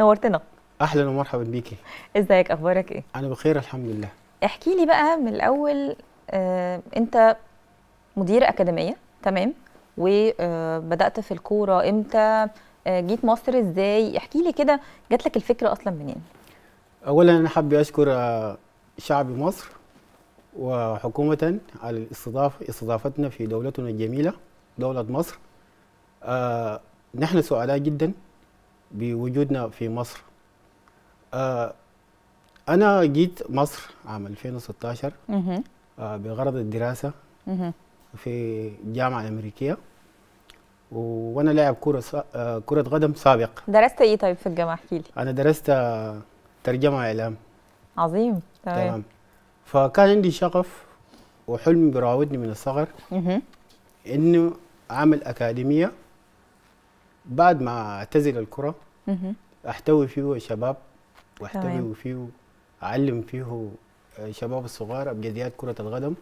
نورتنا اهلا ومرحبا بيكي ازيك اخبارك ايه انا بخير الحمد لله احكي لي بقى من الاول آه، انت مدير اكاديميه تمام وبدات في الكوره امتى آه، جيت مصر ازاي احكي لي كده جات لك الفكره اصلا منين اولا انا حابب اشكر آه، شعب مصر وحكومه على الاستضافه استضافتنا في دولتنا الجميله دوله مصر آه، نحن سعداء جدا بوجودنا في مصر آه، انا جيت مصر عام 2016 آه، بغرض الدراسه في الجامعه الامريكيه وانا لاعب كره آه، كره قدم سابق درست ايه طيب في الجامعه احكي لي انا درست ترجمه اعلام عظيم تمام, تمام. فكان عندي شغف وحلم بيراودني من الصغر انه اعمل اكاديميه بعد ما اعتزل الكره احتوي فيه شباب واحتوي فيه اعلم فيه آه، شباب الصغار ابجديات كره القدم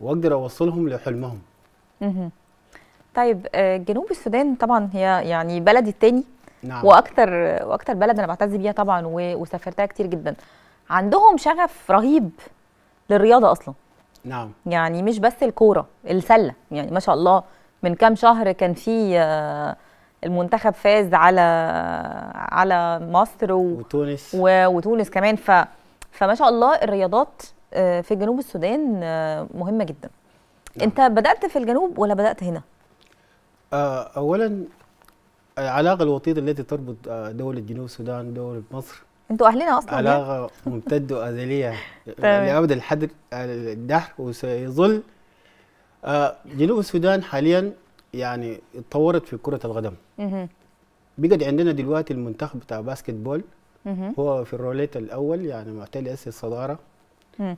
واقدر اوصلهم لحلمهم طيب آه، جنوب السودان طبعا هي يعني بلدي الثاني نعم. واكثر واكثر بلد انا بعتز بيها طبعا وسافرتها كتير جدا عندهم شغف رهيب للرياضه اصلا نعم يعني مش بس الكوره السله يعني ما شاء الله من كام شهر كان في آه، المنتخب فاز على على مصر و... وتونس و... وتونس كمان ف فما شاء الله الرياضات آه، في جنوب السودان آه، مهمه جدا نعم. انت بدات في الجنوب ولا بدات هنا آه، اولا العلاقه الوطيده التي تربط دوله جنوب السودان دوله مصر انتوا اهلنا اصلا يعني؟ علاقه ممتده وازليه لابد الحد الدحر وسيظل جنوب السودان حاليا يعني اتطورت في كره القدم بقد عندنا دلوقتي المنتخب بتاع باسكت بول هو في الروليت الاول يعني معتلي اس الصداره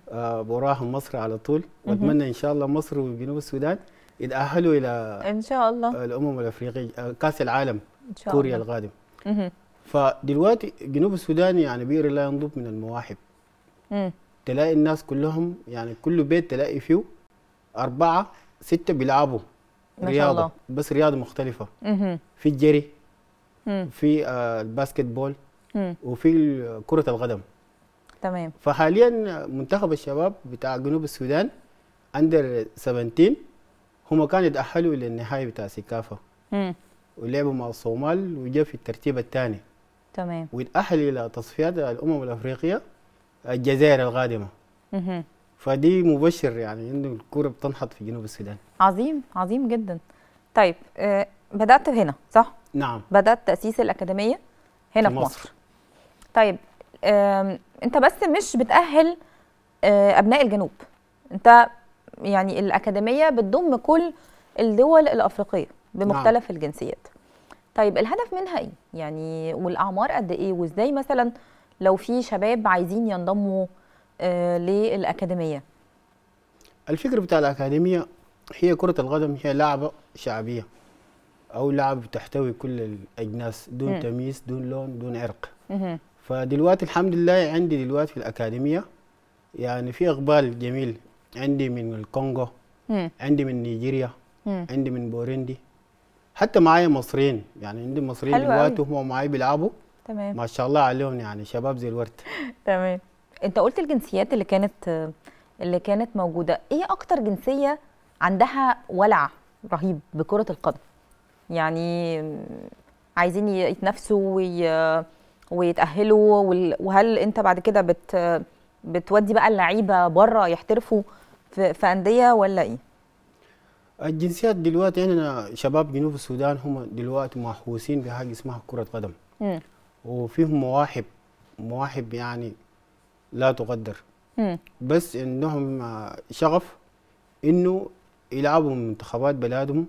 آه مصر على طول واتمنى ان شاء الله مصر وجنوب السودان يتاهلوا الى ان شاء الله الامم الافريقيه آه، كاس العالم إن شاء كوريا الله. القادم فدلوقتي جنوب السودان يعني بير لا ينضب من المواهب تلاقي الناس كلهم يعني كل بيت تلاقي فيه اربعه سته بيلعبوا ما رياضه شاء الله. بس رياضه مختلفه في الجري في آه، الباسكت بول وفي كره القدم تمام فحاليا منتخب الشباب بتاع جنوب السودان اندر 17 هم كانوا يتاهلوا للنهائي بتاع سيكافا ولعبوا مع الصومال وجا في الترتيب الثاني تمام ويتاهل الى تصفيات الامم الافريقيه الجزائر القادمه فدي مبشر يعني انه الكوره بتنحط في جنوب السودان عظيم عظيم جدا طيب آه بدات هنا صح نعم بدات تاسيس الاكاديميه هنا في مصر, مصر. طيب آه انت بس مش بتاهل آه ابناء الجنوب انت يعني الاكاديميه بتضم كل الدول الافريقيه بمختلف نعم. الجنسيات طيب الهدف منها ايه يعني والاعمار قد ايه وازاي مثلا لو في شباب عايزين ينضموا آه، للاكاديميه الفكر بتاع الاكاديميه هي كره القدم هي لعبه شعبيه او لعبه تحتوي كل الاجناس دون م. تمييز دون لون دون عرق م. فدلوقتي الحمد لله عندي دلوقتي في الاكاديميه يعني في اقبال جميل عندي من الكونغو م. عندي من نيجيريا م. عندي من بوريندي حتى معايا مصريين يعني عندي مصريين دلوقتي هم معايا بيلعبوا تمام ما شاء الله عليهم يعني شباب زي الورد تمام انت قلت الجنسيات اللي كانت اللي كانت موجوده ايه اكتر جنسيه عندها ولع رهيب بكره القدم يعني عايزين يتنافسوا ويتاهلوا وهل انت بعد كده بت بتودي بقى اللعيبه بره يحترفوا في انديه ولا ايه الجنسيات دلوقتي يعني شباب جنوب السودان هم دلوقتي محوسين بحاجه اسمها كره قدم وفيهم مواهب مواهب يعني لا تقدر بس عندهم شغف انه يلعبوا من منتخبات بلادهم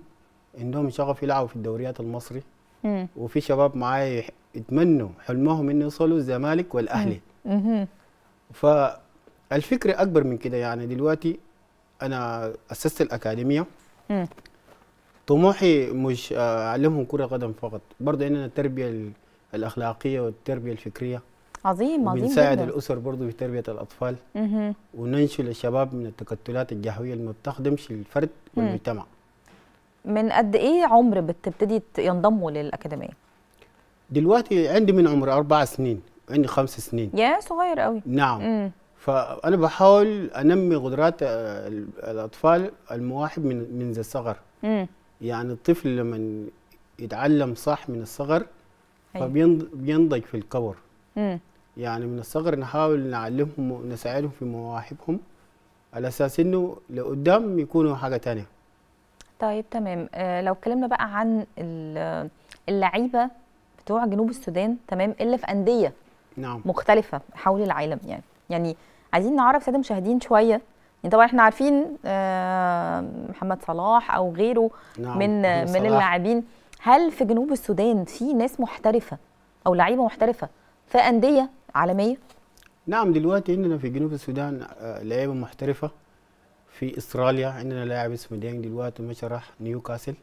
عندهم شغف يلعبوا في الدوريات المصري وفي شباب معايا يتمنوا حلمهم انه يوصلوا الزمالك والاهلي فالفكره اكبر من كده يعني دلوقتي انا اسست الاكاديميه طموحي مش اعلمهم كره قدم فقط برضه عندنا التربيه الاخلاقيه والتربيه الفكريه عظيم عظيم بنساعد الاسر برضه في تربيه الاطفال مه. وننشل الشباب من التكتلات الجهويه اللي ما بتخدمش الفرد والمجتمع من قد ايه عمر بتبتدي ينضموا للاكاديميه دلوقتي عندي من عمر اربع سنين عندي خمس سنين يا صغير قوي نعم مم. فانا بحاول انمي قدرات الاطفال المواهب من من الصغر مم. يعني الطفل لما يتعلم صح من الصغر أيوة. فبينضج في الكبر مم. يعني من الصغر نحاول نعلمهم ونساعدهم في مواهبهم على اساس انه لقدام يكونوا حاجه ثانيه. طيب تمام آه، لو اتكلمنا بقى عن اللعيبه بتوع جنوب السودان تمام اللي في انديه نعم مختلفه حول العالم يعني يعني عايزين نعرف ساده المشاهدين شويه يعني طبعا احنا عارفين آه، محمد صلاح او غيره نعم. من آه، من اللاعبين هل في جنوب السودان في ناس محترفه او لعيبه محترفه في انديه عالميه نعم دلوقتي عندنا في جنوب السودان آه، لعيبه محترفه في استراليا عندنا لاعب اسمه ديانج دلوقتي مشى راح نيوكاسل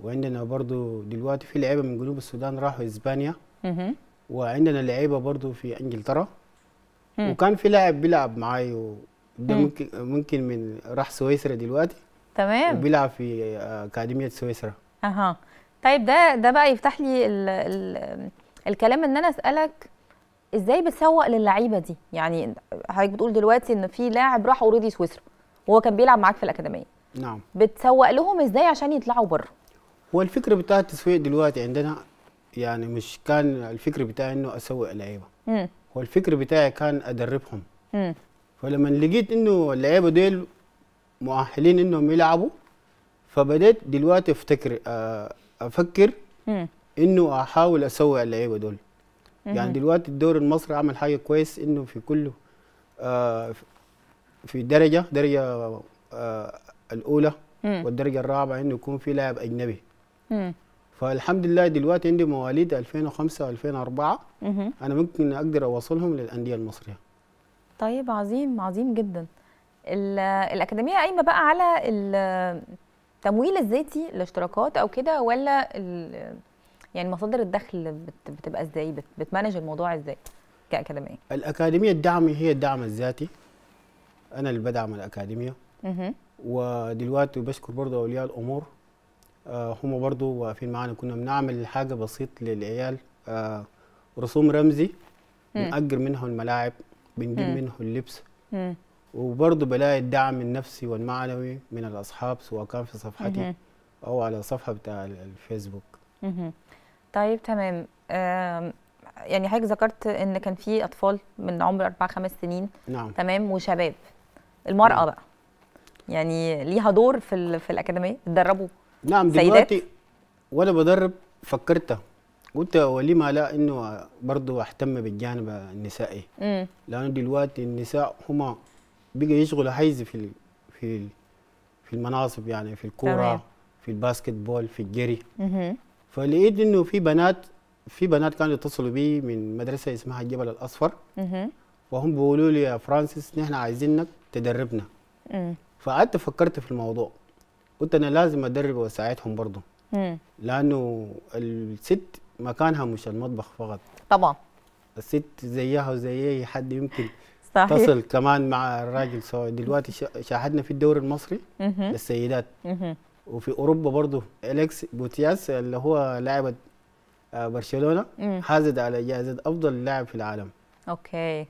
وعندنا برضه دلوقتي في لعيبه من جنوب السودان راحوا اسبانيا وعندنا لعيبه برضه في انجلترا وكان في لاعب بيلعب معاي وده ممكن ممكن من راح سويسرا دلوقتي تمام وبيلعب في آه، اكاديميه سويسرا اها طيب ده ده بقى يفتح لي الـ الـ الكلام ان انا اسالك ازاي بتسوق للعيبه دي يعني حضرتك بتقول دلوقتي ان في لاعب راح اوريدي سويسرا وهو كان بيلعب معاك في الاكاديميه نعم بتسوق لهم ازاي عشان يطلعوا بره هو الفكره بتاع التسويق دلوقتي عندنا يعني مش كان الفكر بتاعي انه اسوق لعيبه هو الفكر بتاعي كان ادربهم مم. فلما لقيت انه اللعيبه ديل مؤهلين انهم يلعبوا فبدات دلوقتي افتكر آه، افكر انه احاول اسوق اللعيبه دول يعني دلوقتي الدوري المصري عمل حاجه كويس انه في كله آه، في درجه درجه آه، الاولى والدرجه الرابعه انه يكون في لاعب اجنبي فالحمد لله دلوقتي عندي مواليد 2005 2004 انا ممكن اقدر اوصلهم للانديه المصريه طيب عظيم عظيم جدا الاكاديميه قايمه بقى على التمويل الذاتي الاشتراكات او كده ولا يعني مصادر الدخل بتبقى ازاي بتمانج الموضوع ازاي كاكاديميه الاكاديميه الدعم هي الدعم الذاتي انا اللي بدعم الاكاديميه ودلوقتي بشكر برضه اولياء الامور آه، هم برضه واقفين معانا كنا بنعمل حاجه بسيط للعيال آه، رسوم رمزي بنأجر منها الملاعب بنجيب منه اللبس وبرضه بلاقي الدعم النفسي والمعنوي من الاصحاب سواء كان في صفحتي او على صفحه بتاع الفيسبوك طيب تمام يعني حضرتك ذكرت ان كان في اطفال من عمر اربع خمس سنين نعم تمام وشباب المراه نعم. بقى يعني ليها دور في في الاكاديميه تدربوا نعم سيدات. دلوقتي وانا بدرب فكرتها قلت ولما لا انه برضه اهتم بالجانب النسائي لانه دلوقتي النساء هما بقى يشغلوا حيز في الـ في الـ في المناصب يعني في الكوره في الباسكت بول في الجري فلقيت انه في بنات في بنات كانوا يتصلوا بي من مدرسه اسمها الجبل الاصفر وهم بيقولوا لي يا فرانسيس نحن عايزينك تدربنا فقعدت فكرت في الموضوع قلت انا لازم ادرب واساعدهم برضه لانه الست مكانها مش المطبخ فقط طبعا الست زيها وزي اي حد يمكن صحيح. تصل كمان مع الراجل سواء دلوقتي شاهدنا في الدوري المصري للسيدات وفي اوروبا برضو اليكس بوتياس اللي هو لاعب آه، برشلونه حازد على جائزه افضل لاعب في العالم اوكي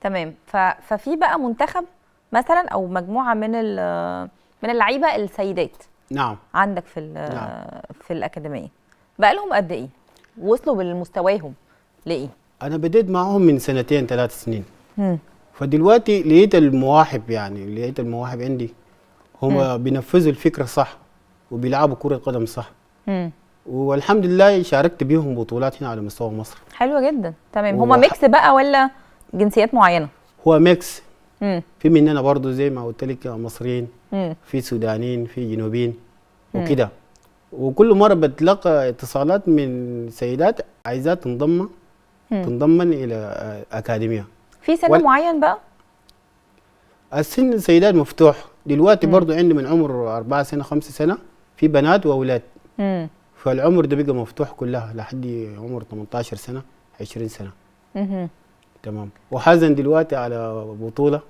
تمام ففي بقى منتخب مثلا او مجموعه من من اللعيبه السيدات نعم عندك في نعم. في الاكاديميه بقى لهم قد ايه وصلوا بالمستواهم لايه انا بديت معاهم من سنتين ثلاث سنين مم. فدلوقتي لقيت المواهب يعني لقيت المواهب عندي هم بينفذوا الفكره صح وبيلعبوا كره قدم صح مم. والحمد لله شاركت بيهم بطولات هنا على مستوى مصر حلوة جدا تمام هما ميكس بقى ولا جنسيات معينه هو ميكس مم. في مننا برضو زي ما قلت لك مصريين في سودانيين في جنوبيين وكده وكل مره بتلقى اتصالات من سيدات عايزات تنضم تنضمن الى اكاديميه في سن وال... معين بقى السن السيدات مفتوح دلوقتي مم. برضو عندي من عمر 4 سنه 5 سنه في بنات واولاد امم فالعمر ده بقى مفتوح كلها لحد عمر 18 سنه 20 سنه مم. تمام وحزن دلوقتي على بطوله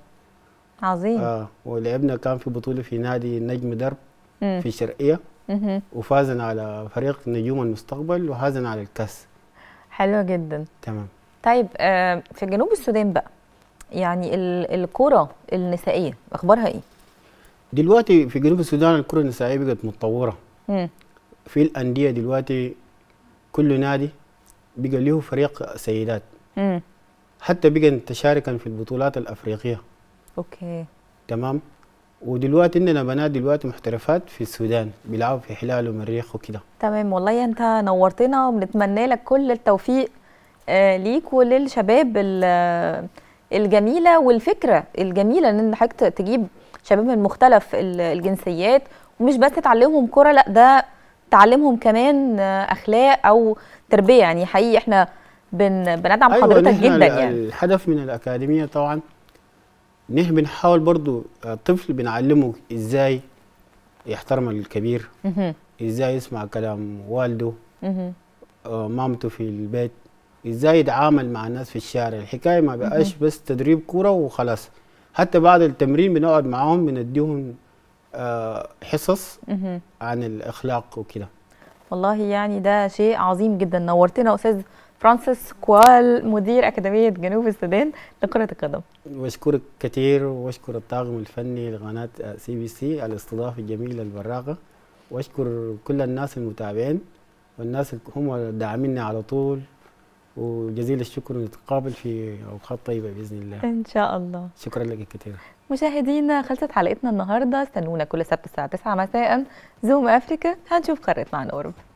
عظيم آه ولعبنا كان في بطوله في نادي نجم درب مم. في الشرقيه مم. وفازنا على فريق نجوم المستقبل وحازنا على الكاس حلو جدا تمام طيب آه في جنوب السودان بقى يعني الكره النسائيه اخبارها ايه دلوقتي في جنوب السودان الكره النسائيه بقت متطوره في الانديه دلوقتي كل نادي بقى له فريق سيدات حتى بقى تشاركا في البطولات الافريقيه اوكي تمام ودلوقتي عندنا بنات دلوقتي محترفات في السودان بيلعبوا في حلال ومريخ وكده تمام والله انت نورتنا وبنتمنى لك كل التوفيق آه، ليك وللشباب آه، الجميله والفكره الجميله ان حضرتك تجيب شباب من مختلف الجنسيات ومش بس تعلمهم كرة لا ده تعلمهم كمان اخلاق او تربيه يعني حقيقي احنا بن بندعم أيوة حضرتك جدا يعني الهدف من الاكاديميه طبعا نحن بنحاول برضو الطفل آه، بنعلمه ازاي يحترم الكبير ازاي يسمع كلام والده آه، مامته في البيت ازاي يتعامل مع الناس في الشارع الحكايه ما بقاش بس تدريب كوره وخلاص حتى بعد التمرين بنقعد معاهم بنديهم آه، حصص عن الاخلاق وكده والله يعني ده شيء عظيم جدا نورتنا استاذ فرانسيس كوال مدير أكاديمية جنوب السودان لكرة القدم بشكرك كثير واشكر الطاقم الفني لقناة سي بي سي على الاستضافة الجميلة البراقة واشكر كل الناس المتابعين والناس هم داعميني على طول وجزيل الشكر ونتقابل في اوقات طيبه باذن الله ان شاء الله شكرا لك كثير مشاهدينا خلصت حلقتنا النهارده استنونا كل سبت الساعه 9 مساء زوم افريكا هنشوف قارتنا عن قرب